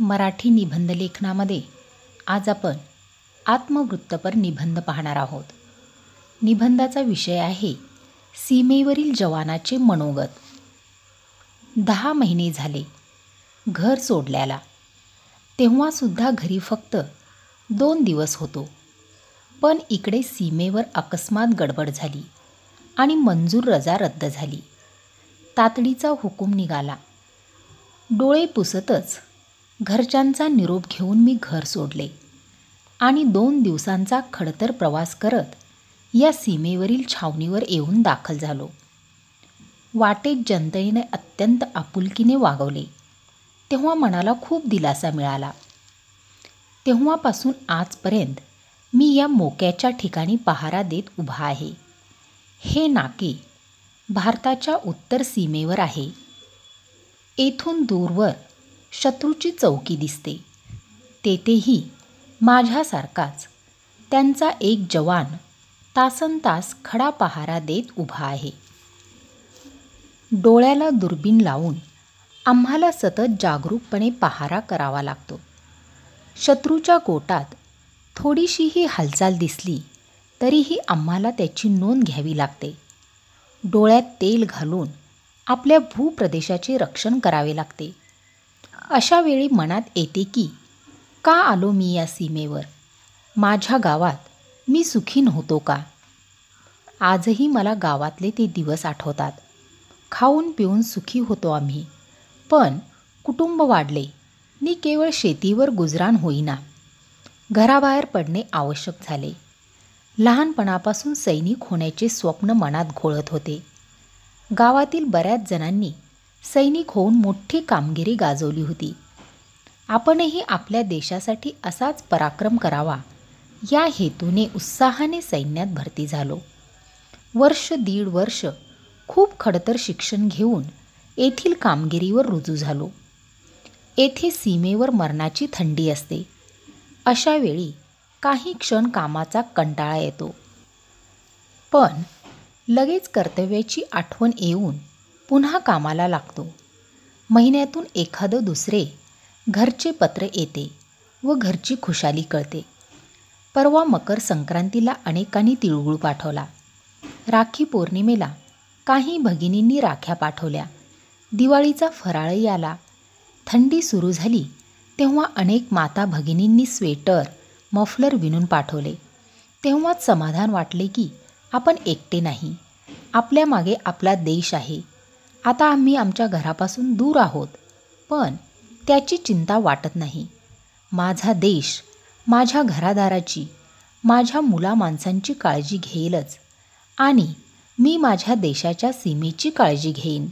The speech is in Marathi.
मराठी निबंध लेखनामध्ये आज आपण आत्मवृत्तपर निबंध पाहणार आहोत निबंधाचा विषय आहे सीमेवरील जवानाचे मनोगत दहा महिने झाले घर सोडल्याला तेव्हासुद्धा घरी फक्त दोन दिवस होतो पण इकडे सीमेवर अकस्मात गडबड झाली आणि मंजूर रजा रद्द झाली तातडीचा हुकूम निघाला डोळे पुसतच घरच्यांचा निरोप घेऊन मी घर सोडले आणि दोन दिवसांचा खडतर प्रवास करत या सीमेवरील छावणीवर येऊन दाखल झालो वाटेत जनतेने अत्यंत आपुलकीने वागवले तेव्हा मनाला खूप दिलासा मिळाला तेव्हापासून आजपर्यंत मी या मोक्याच्या ठिकाणी पहारा देत उभा आहे हे नाके भारताच्या उत्तर सीमेवर आहे येथून दूरवर शत्रूची चौकी दिसते तेथेही माझ्यासारखाच त्यांचा एक जवान तासन तास खडा पहारा देत उभा आहे डोळ्याला दुर्बीन लावून आम्हाला सतत जागरूकपणे पहारा करावा लागतो शत्रूच्या गोटात थोडीशीही हालचाल दिसली तरीही आम्हाला त्याची नोंद घ्यावी लागते डोळ्यात तेल घालून आपल्या भूप्रदेशाचे रक्षण करावे लागते अशा वेळी मनात येते की का आलो मी या सीमेवर माझ्या गावात मी सुखी नव्हतो का आजही मला गावातले ते दिवस आठवतात खाऊन पिऊन सुखी होतो आम्ही पण कुटुंब वाढले नी केवळ शेतीवर गुजराण होईना घराबाहेर पडणे आवश्यक झाले लहानपणापासून सैनिक होण्याचे स्वप्न मनात घोळत होते गावातील बऱ्याच जणांनी सैनिक होऊन मोठी कामगिरी गाजवली होती आपणही आपल्या देशासाठी असाच पराक्रम करावा या हेतूने उत्साहाने सैन्यात भरती झालो वर्ष दीड वर्ष खूप खडतर शिक्षण घेऊन येथील कामगिरीवर रुजू झालो येथे सीमेवर मरणाची थंडी असते अशा वेळी काही क्षण कामाचा कंटाळा येतो पण लगेच कर्तव्याची आठवण येऊन पुन्हा कामाला लागतो महिन्यातून एखादं दुसरे घरचे पत्र येते व घरची खुशाली कळते परवा मकर संक्रांतीला अनेकांनी तिळगुळ पाठवला राखी पौर्णिमेला काही भगिनींनी राख्या पाठवल्या दिवाळीचा फराळही आला थंडी सुरू झाली तेव्हा अनेक माता भगिनींनी स्वेटर मफलर विणून पाठवले तेव्हाच समाधान वाटले की आपण एकटे नाही आपल्यामागे आपला देश आहे आता आम्ही आमच्या घरापासून दूर आहोत पण त्याची चिंता वाटत नाही माझा देश माझ्या घरादाराची माझ्या माणसांची काळजी घेईलच आणि मी माझ्या देशाच्या सीमेची काळजी घेईन